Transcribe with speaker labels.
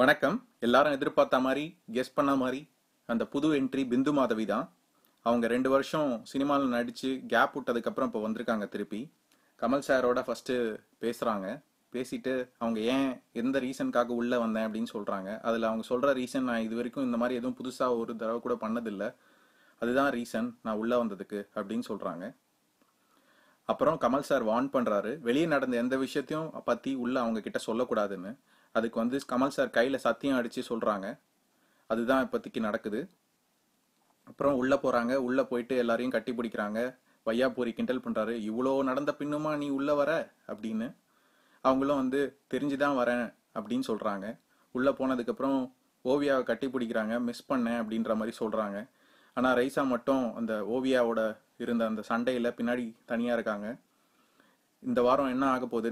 Speaker 1: வணக்கம் எல்லாரும் எதிர்பார்த்த மாதிரி கெஸ் பண்ண மாதிரி அந்த புது என்ட்ரி பிந்து மாதவி தான் அவங்க ரெண்டு வருஷம் சினிமாவில் நடித்து கேப் விட்டதுக்கப்புறம் இப்போ வந்திருக்காங்க திருப்பி கமல் சாரோட ஃபஸ்ட்டு பேசுகிறாங்க பேசிட்டு அவங்க ஏன் எந்த ரீசனுக்காக உள்ளே வந்தேன் அப்படின்னு சொல்கிறாங்க அதில் அவங்க சொல்கிற ரீசன் நான் இது வரைக்கும் இந்த மாதிரி எதுவும் புதுசாக ஒரு தடவை கூட பண்ணதில்லை அதுதான் ரீசன் நான் உள்ளே வந்ததுக்கு அப்படின்னு சொல்கிறாங்க அப்புறம் கமல் சார் வார்ன் பண்ணுறாரு வெளியே நடந்த எந்த விஷயத்தையும் பற்றி உள்ளே அவங்க கிட்ட சொல்லக்கூடாதுன்னு அதுக்கு வந்து கமல் சார் கையில் சத்தியம் அடித்து சொல்கிறாங்க அதுதான் இப்போதைக்கு நடக்குது அப்புறம் உள்ளே போகிறாங்க உள்ளே போயிட்டு எல்லாரையும் கட்டி பிடிக்கிறாங்க வையாபூரி கிண்டல் பண்ணுறாரு இவ்வளோ நடந்த பின்னுமா நீ உள்ளே வர அப்படின்னு அவங்களும் வந்து தெரிஞ்சுதான் வரேன் அப்படின்னு சொல்கிறாங்க உள்ளே போனதுக்கப்புறம் ஓவியாவை கட்டி பிடிக்கிறாங்க மிஸ் பண்ணேன் அப்படின்ற மாதிரி சொல்கிறாங்க ஆனால் ரைசா மட்டும் அந்த ஓவியாவோட இருந்த அந்த சண்டையில் பின்னாடி தனியாக இருக்காங்க இந்த வாரம் என்ன ஆக போகுது